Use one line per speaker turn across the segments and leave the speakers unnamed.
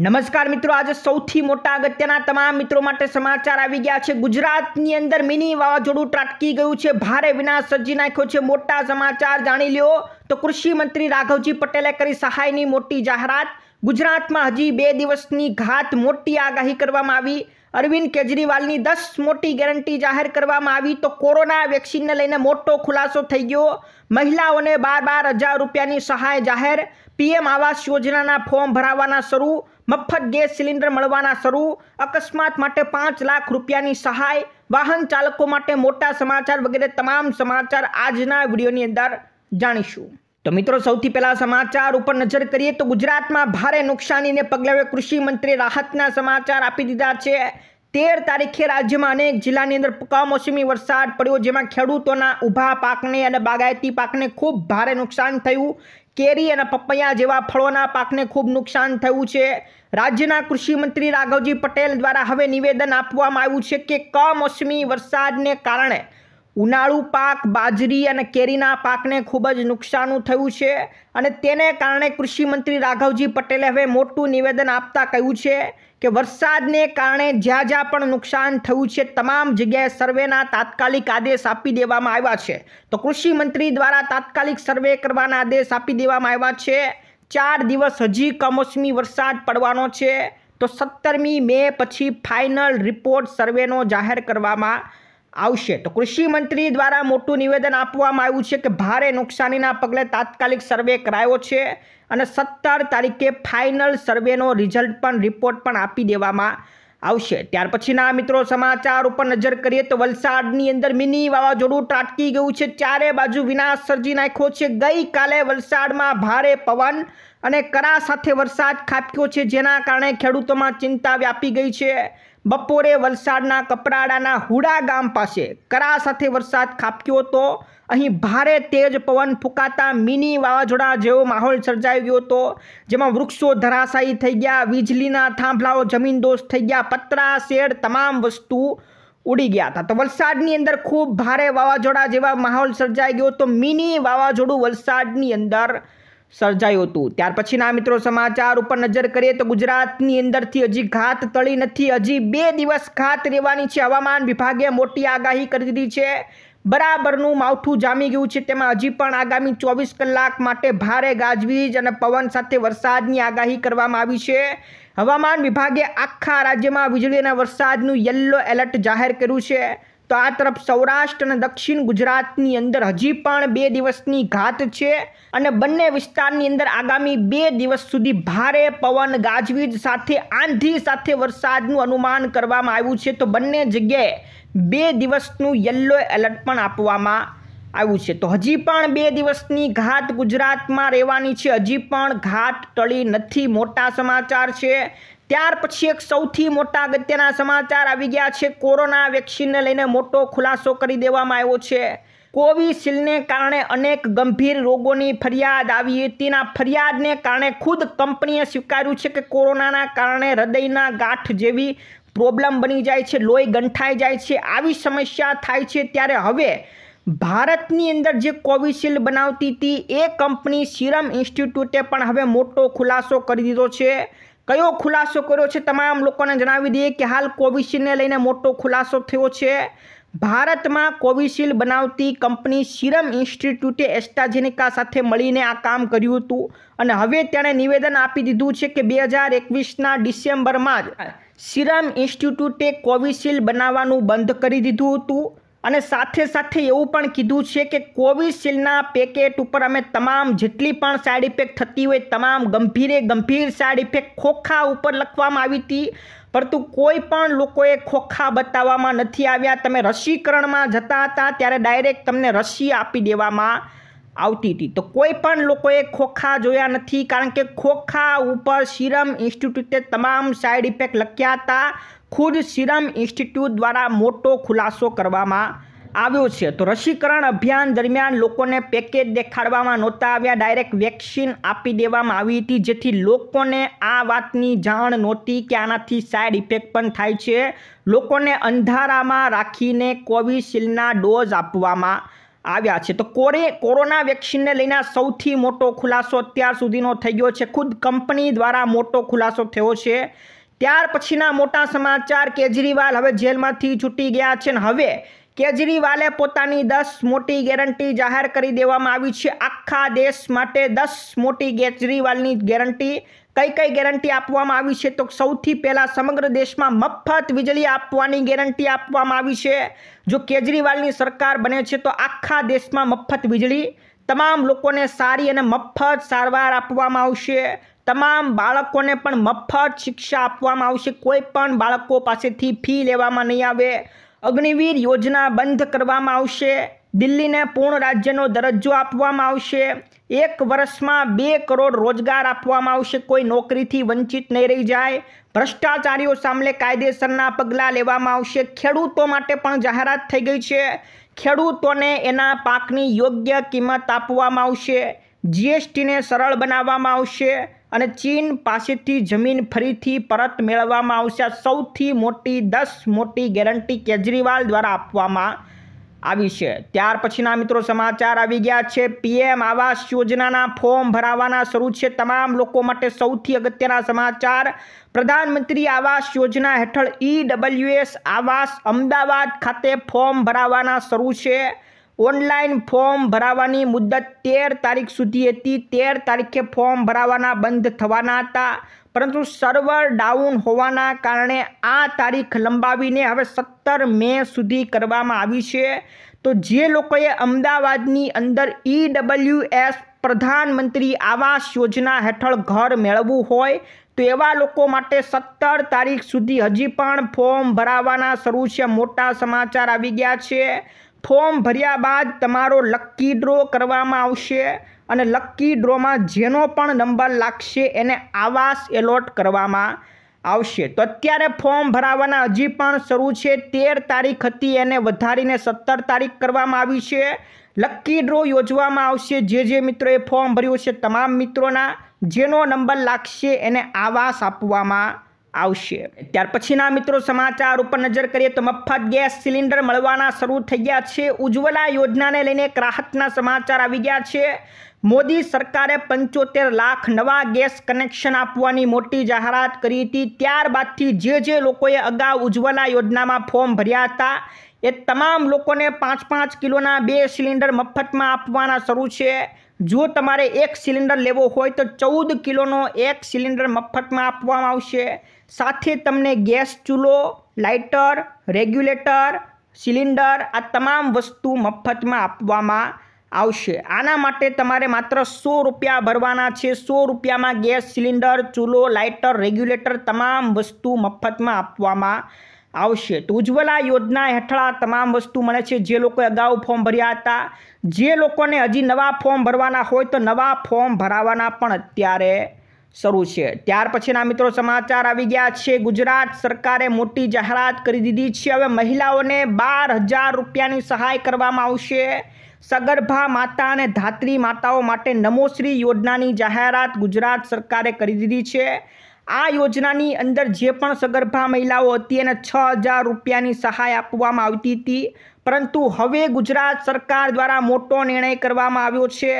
નમસ્કાર મિત્રો આજે સૌથી મોટા અગત્યના તમામ મિત્રો માટે સમાચાર આવી ગયા છે ગુજરાતની અંદર મિની વાવાઝોડું ત્રાટકી ગયું છે ભારે વિનાશ સર્જી નાખ્યો છે મોટા સમાચાર જાણી લ્યો તો કૃષિ મંત્રી રાઘવજી પટેલે કરી સહાયની મોટી જાહેરાત ગુજરાતમાં હજી બે દિવસની ઘાત મોટી આગાહી કરવામાં આવી અરવિંદ કેજરીવાલની દસ મોટી ગેરંટી જાહેર કરવામાં આવી તો કોરોના વેક્સિનને લઈને મોટો ખુલાસો થઈ ગયો મહિલાઓને બાર બાર હજાર રૂપિયાની સહાય જાહેર પીએમ આવાસ યોજનાના ફોર્મ ભરાવાના શરૂ મફત ગેસ સિલિન્ડર મળવાના શરૂ અકસ્માત માટે પાંચ લાખ રૂપિયાની સહાય વાહન ચાલકો માટે મોટા સમાચાર વગેરે તમામ સમાચાર આજના વિડીયોની અંદર જાણીશું તો મિત્રો સૌથી પહેલા સમાચાર ઉપર નજર કરીએ તો ગુજરાતમાં ભારે નુકસાનીને પગલે કૃષિ મંત્રી રાહતના સમાચાર આપી દીધા છે તેર તારીખે રાજ્યમાં અનેક જિલ્લાની અંદર કમોસમી વરસાદ પડ્યો જેમાં ખેડૂતોના ઊભા પાકને અને બાગાયતી પાકને ખૂબ ભારે નુકસાન થયું કેરી અને પપૈયા જેવા ફળોના પાકને ખૂબ નુકસાન થયું છે રાજ્યના કૃષિમંત્રી રાઘવજી પટેલ દ્વારા હવે નિવેદન આપવામાં આવ્યું છે કે કમોસમી વરસાદને કારણે ઉનાળુ પાક બાજરી અને કેરીના પાકને ખૂબ જ નુકસાન થયું છે અને તેને કારણે કૃષિમંત્રી રાઘવજી પટેલે હવે મોટું નિવેદન આપતા કહ્યું છે કે વરસાદને કારણે જ્યાં જ્યાં પણ નુકસાન થયું છે તમામ જગ્યાએ સર્વેના તાત્કાલિક આદેશ આપી દેવામાં આવ્યા છે તો કૃષિમંત્રી દ્વારા તાત્કાલિક સર્વે કરવાના આદેશ આપી દેવામાં આવ્યા છે ચાર દિવસ હજી કમોસમી વરસાદ પડવાનો છે તો સત્તરમી મે પછી ફાઇનલ રિપોર્ટ સર્વેનો જાહેર કરવામાં આવશે તો કૃષિ મંત્રી દ્વારા મોટું નિવેદન આપવામાં આવ્યું છે કે ભારે નુકસાનીના પગલે તાત્કાલિક સર્વે કરાયો છે અને સત્તર તારીખે ફાઇનલ સર્વેનો રિઝલ્ટ પણ રિપોર્ટ પણ આપી દેવામાં આવશે ત્યાર પછીના મિત્રો સમાચાર ઉપર નજર કરીએ તો વલસાડની અંદર મિની વાવાઝોડું ત્રાટકી ગયું છે ચારે બાજુ વિનાશ સર્જી નાખ્યો છે ગઈકાલે વલસાડમાં ભારે પવન અને કરા સાથે વરસાદ ખાબક્યો છે જેના કારણે ખેડૂતોમાં ચિંતા વ્યાપી ગઈ છે બપોરે વલસાડના કપરાડાના હુડા ગામ પાસે કરા સાથે વરસાદ ખાબક્યો હતો અહીં ભારે તેજ પવન ફૂંકાતા મિની વાવાઝોડા જેવો માહોલ સર્જાઈ ગયો હતો જેમાં વૃક્ષો ધરાશાયી થઈ ગયા વીજળીના થાંભલાઓ જમીનદોસ્ત થઈ ગયા પતરા શેડ તમામ વસ્તુ ઉડી ગયા હતા તો વલસાડની અંદર ખૂબ ભારે વાવાઝોડા જેવા માહોલ સર્જાઈ ગયો તો મિની વાવાઝોડું વલસાડની અંદર સર્જાયું હતું ત્યાર પછીના મિત્રો સમાચાર ઉપર નજર કરીએ તો ગુજરાતની અંદરથી હજી ઘાત તળી નથી હજી બે દિવસ ઘાત રહેવાની છે હવામાન વિભાગે મોટી આગાહી કરી દીધી છે બરાબરનું માવઠું જામી ગયું છે તેમાં હજી પણ આગામી ચોવીસ કલાક માટે ભારે ગાજવીજ અને પવન સાથે વરસાદની આગાહી કરવામાં આવી છે હવામાન વિભાગે આખા રાજ્યમાં વીજળી અને વરસાદનું યલો એલર્ટ જાહેર કર્યું છે તો આ તરફ સૌરાષ્ટ્ર અને દક્ષિણ ગુજરાતની અંદર હજી પણ બે દિવસની ઘાત છે અને બંને વિસ્તારની અંદર આગામી બે દિવસ સુધી ભારે પવન ગાજવીજ સાથે આંધી સાથે વરસાદનું અનુમાન કરવામાં આવ્યું છે તો બંને જગ્યાએ બે દિવસનું યલો એલર્ટ પણ આપવામાં આવ્યું છે તો હજી પણ બે દિવસની ઘાત ગુજરાતમાં રહેવાની છે હજી પણ ઘાત ટળી નથી મોટા સમાચાર છે ત્યાર પછી એક સૌથી મોટા અગત્યના સમાચાર આવી ગયા છે કોરોના વેક્સિનને લઈને મોટો ખુલાસો કરી દેવામાં આવ્યો છે કોવિશિલ્ડને કારણે અનેક ગંભીર રોગોની ફરિયાદ આવી હતી આ ફરિયાદને કારણે ખુદ કંપનીએ સ્વીકાર્યું છે કે કોરોનાના કારણે હૃદયના ગાંઠ જેવી પ્રોબ્લેમ બની જાય છે લોહી ગંઠાઈ જાય છે આવી સમસ્યા થાય છે ત્યારે હવે ભારતની અંદર જે કોવિશિલ્ડ બનાવતી હતી એ કંપની સિરમ ઇન્સ્ટિટ્યૂટે પણ હવે મોટો ખુલાસો કરી દીધો છે કયો ખુલાસો કર્યો છે તમામ લોકોને જણાવી દઈએ કે હાલ કોવિશિલ્ડને લઈને મોટો ખુલાસો થયો છે ભારતમાં કોવિશિલ્ડ બનાવતી કંપની સિરમ ઇન્સ્ટિટ્યૂટે એસ્ટાજેનિકા સાથે મળીને આ કામ કર્યું હતું અને હવે તેણે નિવેદન આપી દીધું છે કે બે હજાર એકવીસના ડિસેમ્બરમાં જ સિરમ ઇન્સ્ટિટ્યૂટે કોવિશિલ્ડ બનાવવાનું બંધ કરી દીધું હતું અને સાથે સાથે એવું પણ કીધું છે કે કોવિશિલ્ડના પેકેટ ઉપર અમે તમામ જેટલી પણ સાઇડ ઇફેક્ટ થતી હોય તમામ ગંભીરે ગંભીર સાઇડ ઇફેક્ટ ખોખા ઉપર લખવામાં આવી હતી પરંતુ કોઈ પણ લોકોએ ખોખા બતાવવામાં નથી આવ્યા તમે રસીકરણમાં જતા હતા ત્યારે ડાયરેક્ટ તમને રસી આપી દેવામાં આવતી હતી તો કોઈ પણ લોકોએ ખોખા જોયા નથી કારણ કે ખોખા ઉપર સિરમ ઇન્સ્ટિટ્યૂટે તમામ સાઈડ ઇફેક્ટ લખ્યા હતા ખુદ સિરમ ઇન્સ્ટિટ્યૂટ દ્વારા મોટો ખુલાસો કરવામાં આવ્યો છે તો રસીકરણ અભિયાન દરમિયાન લોકોને પેકેજ દેખાડવામાં નહોતા આવ્યા ડાયરેક્ટ વેક્સિન આપી દેવામાં આવી હતી જેથી લોકોને આ વાતની જાણ નહોતી કે આનાથી સાઇડ ઇફેક્ટ પણ થાય છે લોકોને અંધારામાં રાખીને કોવિશિલ્ડના ડોઝ આપવામાં આવ્યા છે તો કોરે કોરોના વેક્સિનને લઈને સૌથી મોટો ખુલાસો અત્યાર સુધીનો થઈ ગયો છે ખુદ કંપની દ્વારા મોટો ખુલાસો થયો છે ત્યાર પછીના મોટા સમાચાર કેજરીવાલ હવે જેલમાંથી છૂટી ગયા છે અને હવે કેજરીવાલે પોતાની દસ મોટી ગેરંટી જાહેર કરી દેવામાં આવી છે આખા દેશ માટે દસ મોટી કેજરીવાલની ગેરંટી કઈ કઈ ગેરંટી આપવામાં આવી છે તો સૌથી પહેલાં સમગ્ર દેશમાં મફત વીજળી આપવાની ગેરંટી આપવામાં આવી છે જો કેજરીવાલની સરકાર બને છે તો આખા દેશમાં મફત વીજળી તમામ લોકોને સારી અને મફત સારવાર આપવામાં આવશે તમામ બાળકોને પણ મફત શિક્ષા આપવામાં આવશે કોઈ પણ બાળકો પાસેથી ફી લેવામાં નહીં આવે અગ્નિવીર યોજના બંધ કરવામાં આવશે દિલ્હીને પૂર્ણ રાજ્યનો દરજ્જો આપવામાં આવશે એક વર્ષમાં બે કરોડ રોજગાર આપવામાં આવશે કોઈ નોકરીથી વંચિત નહીં રહી જાય ભ્રષ્ટાચારીઓ સામે કાયદેસરના પગલાં લેવામાં આવશે ખેડૂતો માટે પણ જાહેરાત થઈ ગઈ છે ખેડૂતોને એના પાકની યોગ્ય કિંમત આપવામાં આવશે જીએસટીને સરળ બનાવવામાં આવશે અને ચીન પાસેથી જમીન ફરીથી પરત મેળવવામાં આવશે સૌથી મોટી દસ મોટી ગેરંટી કેજરીવાલ દ્વારા આપવામાં આવી છે ત્યાર પછીના મિત્રો સમાચાર આવી ગયા છે પીએમ આવાસ યોજનાના ફોર્મ ભરાવાના શરૂ છે તમામ લોકો માટે સૌથી અગત્યના સમાચાર પ્રધાનમંત્રી આવાસ યોજના હેઠળ ઈડબલ્યુએસ આવાસ અમદાવાદ ખાતે ફોર્મ ભરાવાના શરૂ છે ઓનલાઈન ફોર્મ ભરાવાની મુદત તેર તારીખ સુધી હતી તેર તારીખે ફોર્મ ભરાવાના બંધ થવાના હતા પરંતુ સર્વર ડાઉન હોવાના કારણે આ તારીખ લંબાવીને હવે સત્તર મે સુધી કરવામાં આવી છે તો જે લોકોએ અમદાવાદની અંદર એસ પ્રધાનમંત્રી આવાસ યોજના હેઠળ ઘર મેળવવું હોય તો એવા લોકો માટે સત્તર તારીખ સુધી હજી પણ ફોર્મ ભરાવાના શરૂ છે મોટા સમાચાર આવી ગયા છે ફોર્મ ભર્યા બાદ તમારો લકી ડ્રો કરવામાં આવશે અને લકી ડ્રોમાં જેનો પણ નંબર લાગશે એને આવાસ એલોટ કરવામાં આવશે તો અત્યારે ફોર્મ ભરાવાના હજી પણ શરૂ છે તેર તારીખ હતી એને વધારીને સત્તર તારીખ કરવામાં આવી છે લકી ડ્રો યોજવામાં આવશે જે જે મિત્રોએ ફોર્મ ભર્યું છે તમામ મિત્રોના જેનો નંબર લાગશે એને આવાસ આપવામાં આવશે ત્યાર પછીના મિત્રો સમાચાર ઉપર નજર કરીએ તો મફત ગેસ સિલિન્ડર મળવાના શરૂ થઈ ગયા છે ઉજ્જવલા યોજનાને લઈને એક રાહતના સમાચાર આવી ગયા છે મોદી સરકારે પંચોતેર લાખ નવા ગેસ કનેક્શન આપવાની મોટી જાહેરાત કરી હતી ત્યારબાદથી જે જે લોકોએ અગાઉ ઉજ્જવલા યોજનામાં ફોર્મ ભર્યા હતા એ તમામ લોકોને પાંચ પાંચ કિલોના બે સિલિન્ડર મફતમાં આપવાના શરૂ છે જો તમારે એક સિલિન્ડર લેવો હોય તો ચૌદ કિલોનો એક સિલિન્ડર મફતમાં આપવામાં આવશે સાથે તમને ગેસ ચૂલો લાઇટર રેગ્યુલેટર સિલિન્ડર આ તમામ વસ્તુ મફતમાં આપવામાં આવશે આના માટે તમારે માત્ર સો રૂપિયા ભરવાના છે સો રૂપિયામાં ગેસ સિલિન્ડર ચૂલો લાઇટર રેગ્યુલેટર તમામ વસ્તુ મફતમાં આપવામાં આવશે તો ઉજ્જવલા યોજના હેઠળ આ તમામ વસ્તુ મળે છે જે લોકો અગાઉ ફોર્મ ભર્યા હતા જે લોકોને હજી નવા ફોર્મ ભરવાના હોય તો નવા ફોર્મ ભરાવાના પણ અત્યારે શરૂ છે ત્યાર પછીના મિત્રો સમાચાર આવી ગયા છે ગુજરાત સરકારે મોટી જાહેરાત કરી દીધી છે હવે મહિલાઓને બાર હજાર રૂપિયાની સહાય કરવામાં આવશે સગર્ભા માતા અને ધાત્રી માતાઓ માટે નમોશ્રી યોજનાની જાહેરાત ગુજરાત સરકારે કરી દીધી છે આ યોજનાની અંદર જે પણ સગર્ભા મહિલાઓ હતી એને છ હજાર રૂપિયાની સહાય આપવામાં આવતી હતી પરંતુ હવે ગુજરાત સરકાર દ્વારા મોટો નિર્ણય કરવામાં આવ્યો છે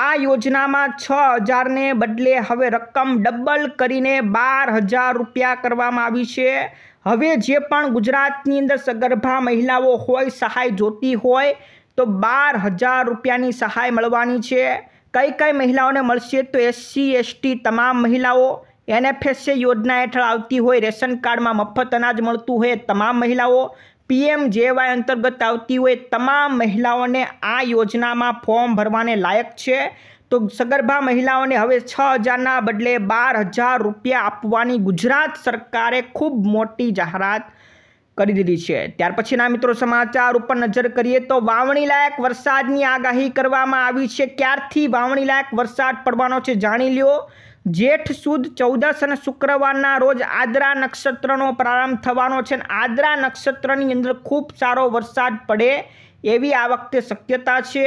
આ યોજનામાં છ હજારને બદલે હવે રકમ ડબલ કરીને બાર હજાર રૂપિયા કરવામાં આવી છે હવે જે પણ ગુજરાતની અંદર સગર્ભા મહિલાઓ હોય સહાય જોતી હોય તો બાર હજાર રૂપિયાની સહાય મળવાની છે કઈ કઈ મહિલાઓને મળશે તો એસસી એસટી તમામ મહિલાઓ એનએફએસએ યોજના હેઠળ આવતી હોય રેશન કાર્ડમાં મફત અનાજ મળતું હોય તમામ મહિલાઓ પીએમ જેવાય અંતર્ગત આવતી હોય તમામ મહિલાઓને આ યોજનામાં ફોર્મ ભરવાને લાયક છે તો સગર્ભા મહિલાઓને હવે છ હજારના બદલે બાર હજાર રૂપિયા આપવાની ગુજરાત સરકારે ખૂબ મોટી જાહેરાત કરી દીધી છે ત્યાર પછીના મિત્રો સમાચાર ઉપર નજર કરીએ તો વાવણી લાયક વરસાદની આગાહી કરવામાં આવી છે ક્યારથી વાવણી લાયક વરસાદ પડવાનો છે જાણી લ્યો જેઠ સુદ ચૌદસ અને શુક્રવારના રોજ આદ્રા નક્ષત્રનો પ્રારંભ થવાનો છે અને આદ્રા નક્ષત્રની અંદર ખૂબ સારો વરસાદ પડે એવી આ વખતે શક્યતા છે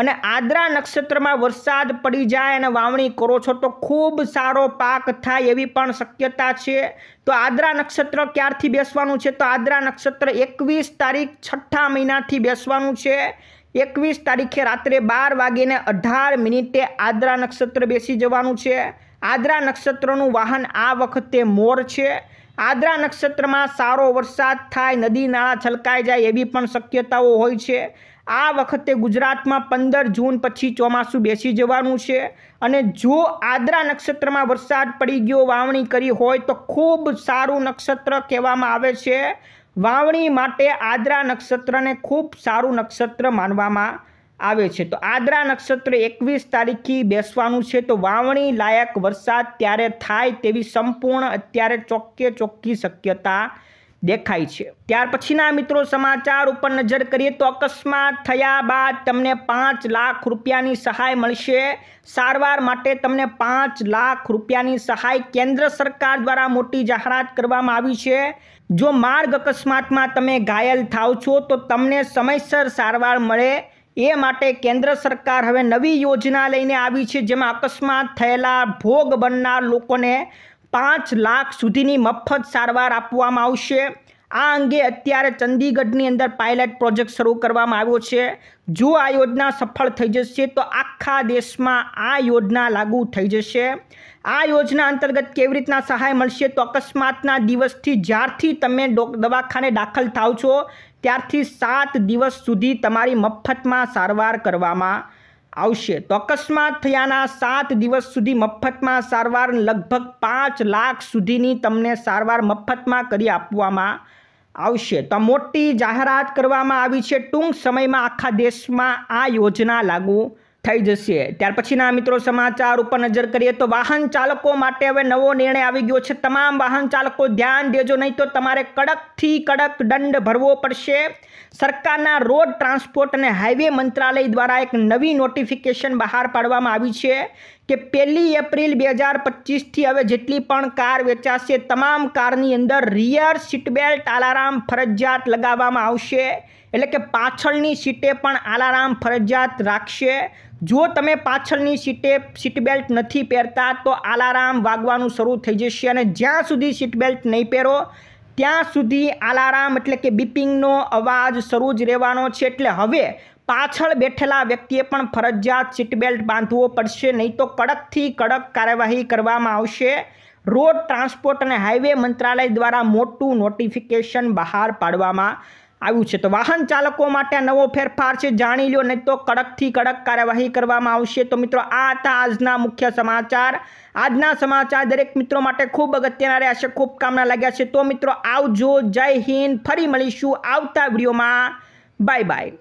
અને આદ્રા નક્ષત્રમાં વરસાદ પડી જાય અને વાવણી કરો છો તો ખૂબ સારો પાક થાય એવી પણ શક્યતા છે તો આદ્રા નક્ષત્ર ક્યારથી બેસવાનું છે તો આદ્રા નક્ષત્ર એકવીસ તારીખ છઠ્ઠા મહિનાથી બેસવાનું છે એકવીસ તારીખે રાત્રે બાર વાગીને અઢાર મિનિટે આદ્રા નક્ષત્ર બેસી જવાનું છે આદ્રા નક્ષત્રનું વાહન આ વખતે મોર છે આદ્રા નક્ષત્રમાં સારો વરસાદ થાય નદી નાળા છલકાઈ જાય એવી પણ શક્યતાઓ હોય છે આ વખતે ગુજરાતમાં પંદર જૂન પછી ચોમાસું બેસી જવાનું છે અને જો આદ્રા નક્ષત્રમાં વરસાદ પડી ગયો વાવણી કરી હોય તો ખૂબ સારું નક્ષત્ર કહેવામાં આવે છે વાવણી માટે આદ્રા નક્ષત્રને ખૂબ સારું નક્ષત્ર માનવામાં આવે છે તો આદ્રા નક્ષત્ર એકવીસ તારીખથી બેસવાનું છે તો વાવણી લાયક વરસાદ ત્યારે થાય તેવી સંપૂર્ણ અત્યારે ચોક્કે ચોખ્ખી શક્યતા દેખાય છે ત્યાર પછીના મિત્રો સમાચાર ઉપર નજર કરીએ તો અકસ્માત થયા બાદ તમને પાંચ લાખ રૂપિયાની સહાય મળશે સારવાર માટે તમને પાંચ લાખ રૂપિયાની સહાય કેન્દ્ર સરકાર દ્વારા મોટી જાહેરાત કરવામાં આવી છે જો માર્ગ અકસ્માતમાં તમે ઘાયલ થાવ છો તો તમને સમયસર સારવાર મળે એ માટે કેન્દ્ર સરકાર હવે નવી યોજના લઈને આવી છે જેમાં અકસ્માત થયેલા ભોગ બનનાર લોકોને પાંચ લાખ સુધીની મફત સારવાર આપવામાં આવશે આ અંગે અત્યારે ચંદીગઢની અંદર પાયલટ પ્રોજેક્ટ શરૂ કરવામાં આવ્યો છે જો આ યોજના સફળ થઈ જશે તો આખા દેશમાં આ યોજના લાગુ થઈ જશે આ યોજના અંતર્ગત કેવી રીતના સહાય મળશે તો અકસ્માતના દિવસથી જ્યારથી તમે દવાખાને દાખલ થાવ છો ત્યારથી સાત દિવસ સુધી તમારી મફતમાં સારવાર કરવામાં આવશે તો અકસ્માત થયાના સાત દિવસ સુધી મફતમાં સારવાર લગભગ પાંચ લાખ સુધીની તમને સારવાર મફતમાં કરી આપવામાં આવશે તો મોટી જાહેરાત કરવામાં આવી છે ટૂંક સમયમાં આખા દેશમાં આ યોજના લાગુ થઈ જશે ત્યાર પછીના મિત્રો સમાચાર ઉપર નજર કરીએ તો વાહન ચાલકો માટે હવે નવો નિર્ણય આવી ગયો છે તમામ વાહન ચાલકો ધ્યાન દેજો નહીં તો તમારે કડકથી કડક દંડ ભરવો પડશે સરકારના રોડ ટ્રાન્સપોર્ટ અને હાઈવે મંત્રાલય દ્વારા એક નવી નોટિફિકેશન બહાર પાડવામાં આવી છે કે પહેલી એપ્રિલ બે હજાર પચીસથી હવે જેટલી પણ કાર વેચાશે તમામ કારની અંદર રિયર સીટબેલ્ટ આલારામ ફરજિયાત લગાવવામાં આવશે એટલે કે પાછળની સીટે પણ આલારામ ફરજિયાત રાખશે જો તમે પાછળની સીટે સીટબેલ્ટ નથી પહેરતા તો આલારામ વાગવાનું શરૂ થઈ જશે અને જ્યાં સુધી સીટબેલ્ટ નહીં પહેરો ત્યાં સુધી આલારામ એટલે કે બીપિંગનો અવાજ શરૂ જ રહેવાનો છે એટલે હવે પાછળ બેઠેલા વ્યક્તિએ પણ ફરજિયાત સીટબેલ્ટ બાંધવો પડશે નહીં તો કડકથી કડક કાર્યવાહી કરવામાં આવશે રોડ ટ્રાન્સપોર્ટ અને હાઇવે મંત્રાલય દ્વારા મોટું નોટિફિકેશન બહાર પાડવામાં આવ્યું છે તો વાહન ચાલકો માટે નવો ફેરફાર છે જાણી લો નહીં તો કડકથી કડક કાર્યવાહી કરવામાં આવશે તો મિત્રો આ હતા આજના મુખ્ય સમાચાર આજના સમાચાર દરેક મિત્રો માટે ખૂબ અગત્યના રહ્યા છે ખૂબ કામના લાગ્યા છે તો મિત્રો આવજો જય હિન્દ ફરી મળીશું આવતા વિડીયોમાં બાય બાય